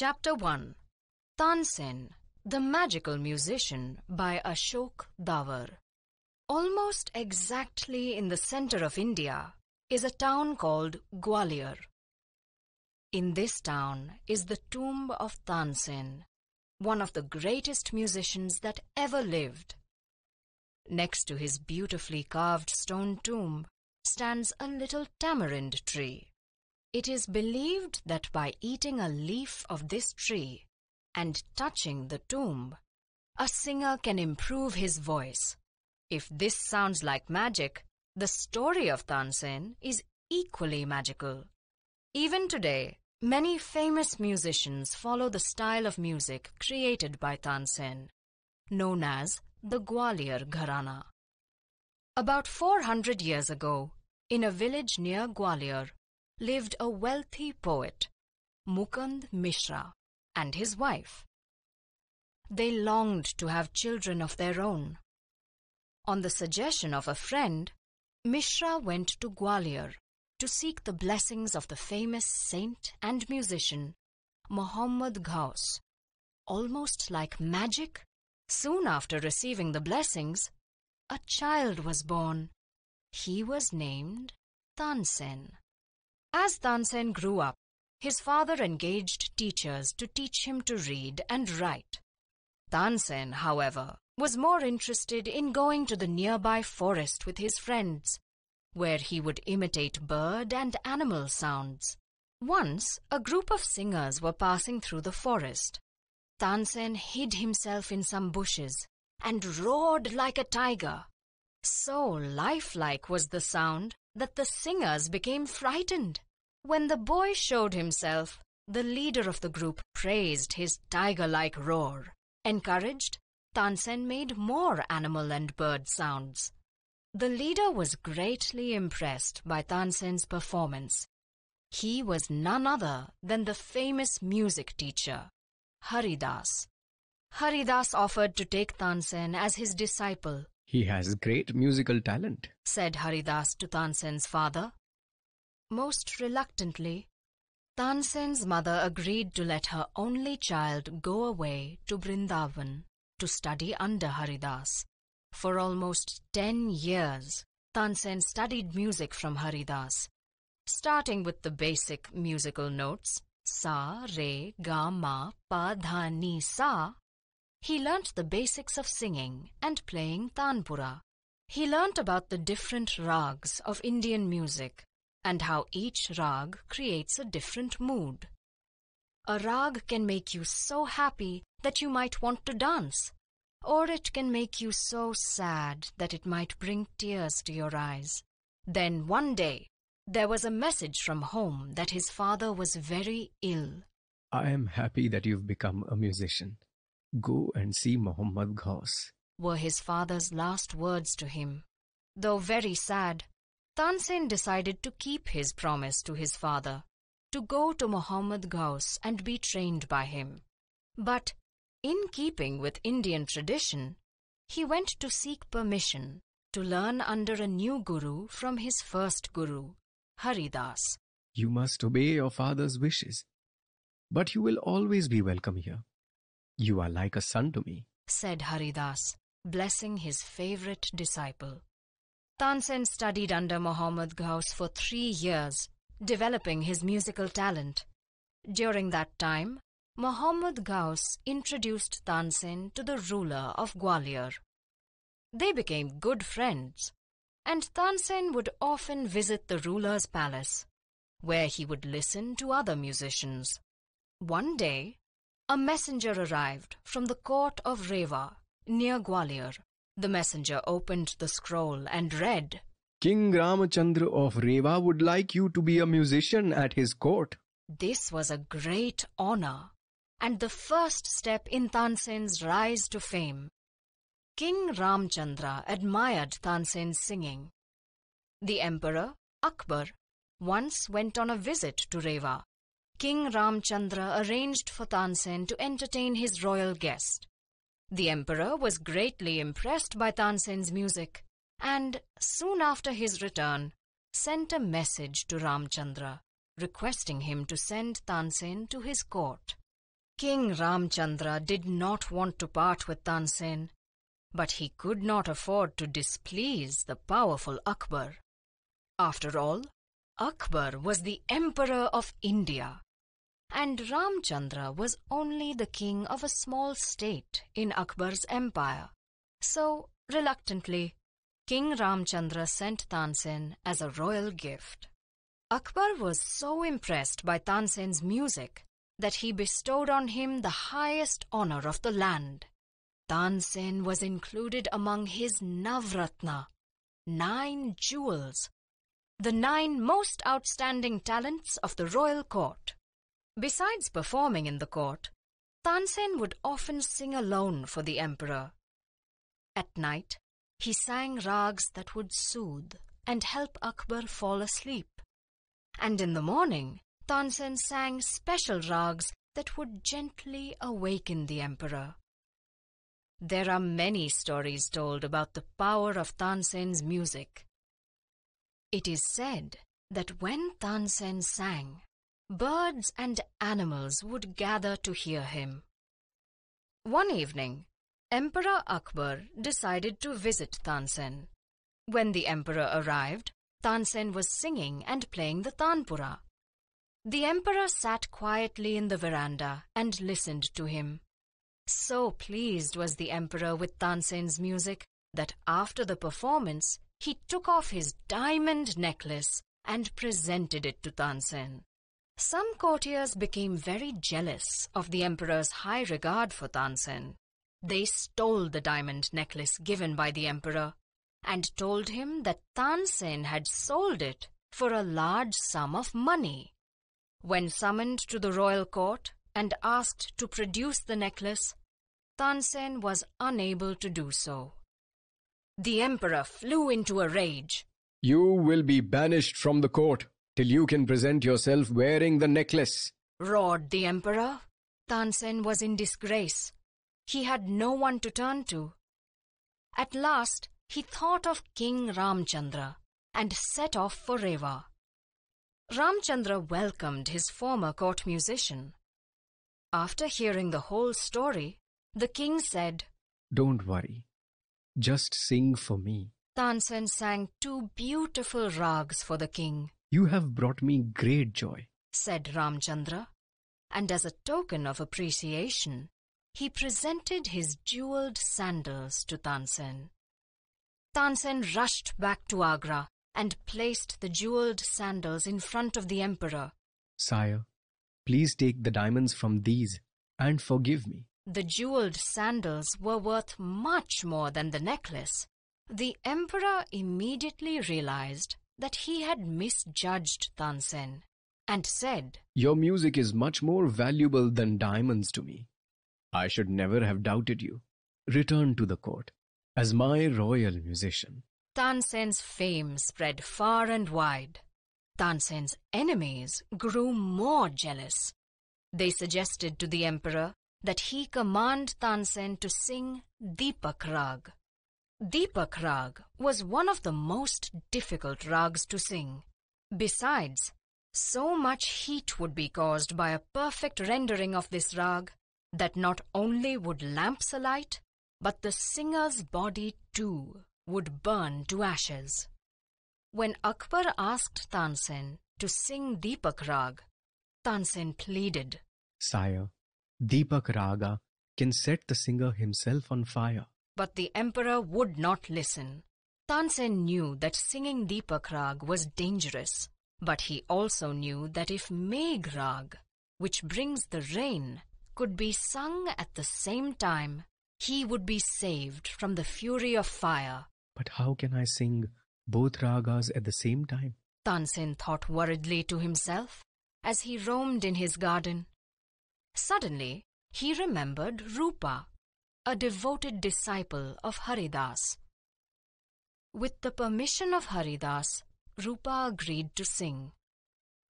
Chapter 1 Tansen, the Magical Musician by Ashok Dawar. Almost exactly in the center of India is a town called Gwalior. In this town is the tomb of Tansen, one of the greatest musicians that ever lived. Next to his beautifully carved stone tomb stands a little tamarind tree. It is believed that by eating a leaf of this tree and touching the tomb, a singer can improve his voice. If this sounds like magic, the story of Tansen is equally magical. Even today, many famous musicians follow the style of music created by Tansen, known as the Gwalior Gharana. About 400 years ago, in a village near Gwalior, lived a wealthy poet, Mukund Mishra, and his wife. They longed to have children of their own. On the suggestion of a friend, Mishra went to Gwalior to seek the blessings of the famous saint and musician Muhammad Ghaus. Almost like magic, soon after receiving the blessings, a child was born. He was named Tansen. As Tansen grew up, his father engaged teachers to teach him to read and write. Tansen, however, was more interested in going to the nearby forest with his friends, where he would imitate bird and animal sounds. Once, a group of singers were passing through the forest. Tansen hid himself in some bushes and roared like a tiger. So lifelike was the sound that the singers became frightened. When the boy showed himself, the leader of the group praised his tiger like roar. Encouraged, Tansen made more animal and bird sounds. The leader was greatly impressed by Tansen's performance. He was none other than the famous music teacher, Haridas. Haridas offered to take Tansen as his disciple he has great musical talent, said Haridas to Tansen's father. Most reluctantly, Tansen's mother agreed to let her only child go away to Brindavan to study under Haridas. For almost ten years, Tansen studied music from Haridas, starting with the basic musical notes sa, re, ga, ma, pa, dha, ni, sa he learnt the basics of singing and playing tanpura. He learnt about the different rags of Indian music and how each rag creates a different mood. A rag can make you so happy that you might want to dance, or it can make you so sad that it might bring tears to your eyes. Then one day, there was a message from home that his father was very ill. I am happy that you've become a musician. Go and see Muhammad Ghaus, were his father's last words to him. Though very sad, Tansen decided to keep his promise to his father, to go to Muhammad Ghaus and be trained by him. But, in keeping with Indian tradition, he went to seek permission to learn under a new guru from his first guru, Haridas. You must obey your father's wishes, but you will always be welcome here. You are like a son to me, said Haridas, blessing his favorite disciple. Tansen studied under Mohammad Ghaus for three years, developing his musical talent. During that time, Mohammad Ghaus introduced Tansen to the ruler of Gwalior. They became good friends, and Tansen would often visit the ruler's palace, where he would listen to other musicians. One day, a messenger arrived from the court of Reva, near Gwalior. The messenger opened the scroll and read, King Ramachandra of Reva would like you to be a musician at his court. This was a great honor and the first step in Tansen's rise to fame. King Ramchandra admired Tansen's singing. The emperor, Akbar, once went on a visit to Reva. King Ramchandra arranged for Tansen to entertain his royal guest. The emperor was greatly impressed by Tansen's music and, soon after his return, sent a message to Ramchandra requesting him to send Tansen to his court. King Ramchandra did not want to part with Tansen, but he could not afford to displease the powerful Akbar. After all, Akbar was the Emperor of India and Ramchandra was only the king of a small state in Akbar's empire. So, reluctantly, King Ramchandra sent Tansen as a royal gift. Akbar was so impressed by Tansen's music that he bestowed on him the highest honor of the land. Tansen was included among his Navratna, nine jewels, the nine most outstanding talents of the royal court. Besides performing in the court, Tansen would often sing alone for the emperor. At night, he sang rags that would soothe and help Akbar fall asleep. And in the morning, Tansen sang special rags that would gently awaken the emperor. There are many stories told about the power of Tansen's music. It is said that when Tansen sang, Birds and animals would gather to hear him. One evening, Emperor Akbar decided to visit Tansen. When the emperor arrived, Tansen was singing and playing the Tanpura. The emperor sat quietly in the veranda and listened to him. So pleased was the emperor with Tansen's music that after the performance, he took off his diamond necklace and presented it to Tansen. Some courtiers became very jealous of the emperor's high regard for Tansen. They stole the diamond necklace given by the emperor and told him that Tansen had sold it for a large sum of money. When summoned to the royal court and asked to produce the necklace, Tansen was unable to do so. The emperor flew into a rage. You will be banished from the court till you can present yourself wearing the necklace. Roared the emperor. Tansen was in disgrace. He had no one to turn to. At last, he thought of King Ramchandra and set off for Reva. Ramchandra welcomed his former court musician. After hearing the whole story, the king said, Don't worry. Just sing for me. Tansen sang two beautiful rags for the king. You have brought me great joy, said Ramchandra, and as a token of appreciation, he presented his jeweled sandals to Tansen. Tansen rushed back to Agra and placed the jeweled sandals in front of the emperor. Sire, please take the diamonds from these and forgive me. The jeweled sandals were worth much more than the necklace. The emperor immediately realized that he had misjudged Tansen and said, Your music is much more valuable than diamonds to me. I should never have doubted you. Return to the court as my royal musician. Tansen's fame spread far and wide. Tansen's enemies grew more jealous. They suggested to the emperor that he command Tansen to sing Deepak Rag, Deepak Rag was one of the most difficult rags to sing. Besides, so much heat would be caused by a perfect rendering of this rag that not only would lamps alight, but the singer's body too would burn to ashes. When Akbar asked Tansen to sing Deepak Rag, Tansen pleaded, Sire, Deepak Raga can set the singer himself on fire. But the emperor would not listen. Tansen knew that singing Deepak Rag was dangerous, but he also knew that if Megh Rag, which brings the rain, could be sung at the same time, he would be saved from the fury of fire. But how can I sing both ragas at the same time? Tansen thought worriedly to himself as he roamed in his garden. Suddenly, he remembered Rupa, a devoted disciple of Haridas. With the permission of Haridas, Rupa agreed to sing.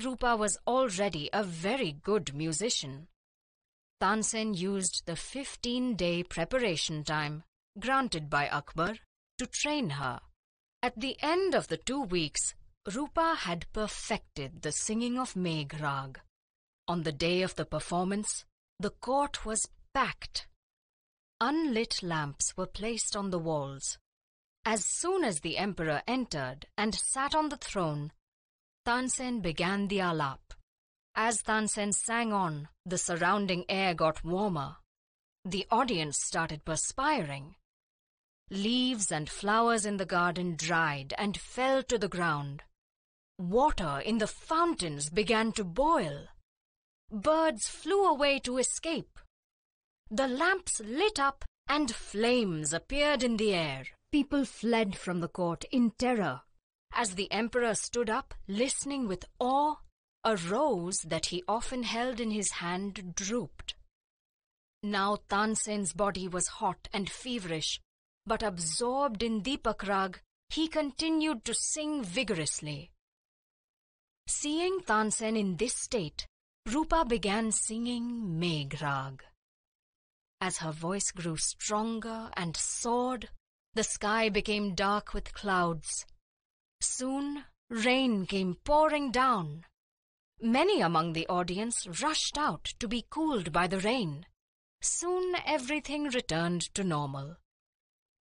Rupa was already a very good musician. Tansen used the 15 day preparation time granted by Akbar to train her. At the end of the two weeks, Rupa had perfected the singing of Meghrag. On the day of the performance, the court was packed Unlit lamps were placed on the walls. As soon as the emperor entered and sat on the throne, Tansen began the alap. As Tansen sang on, the surrounding air got warmer. The audience started perspiring. Leaves and flowers in the garden dried and fell to the ground. Water in the fountains began to boil. Birds flew away to escape. The lamps lit up and flames appeared in the air. People fled from the court in terror. As the emperor stood up, listening with awe, a rose that he often held in his hand drooped. Now Tansen's body was hot and feverish, but absorbed in Deepakrag, he continued to sing vigorously. Seeing Tansen in this state, Rupa began singing Meghrag. As her voice grew stronger and soared, the sky became dark with clouds. Soon rain came pouring down. Many among the audience rushed out to be cooled by the rain. Soon everything returned to normal.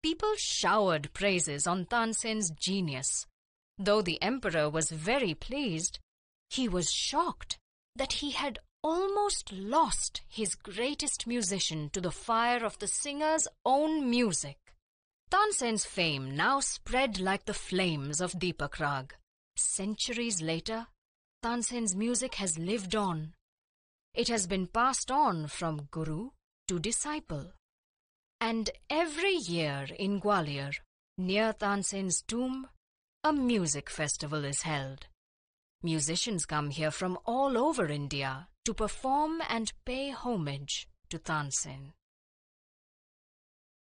People showered praises on Tansen's genius. Though the emperor was very pleased, he was shocked that he had almost lost his greatest musician to the fire of the singer's own music. Tansen's fame now spread like the flames of Deepak Rag. Centuries later, Tansen's music has lived on. It has been passed on from guru to disciple. And every year in Gwalior, near Tansen's tomb, a music festival is held. Musicians come here from all over India to perform and pay homage to Tansen.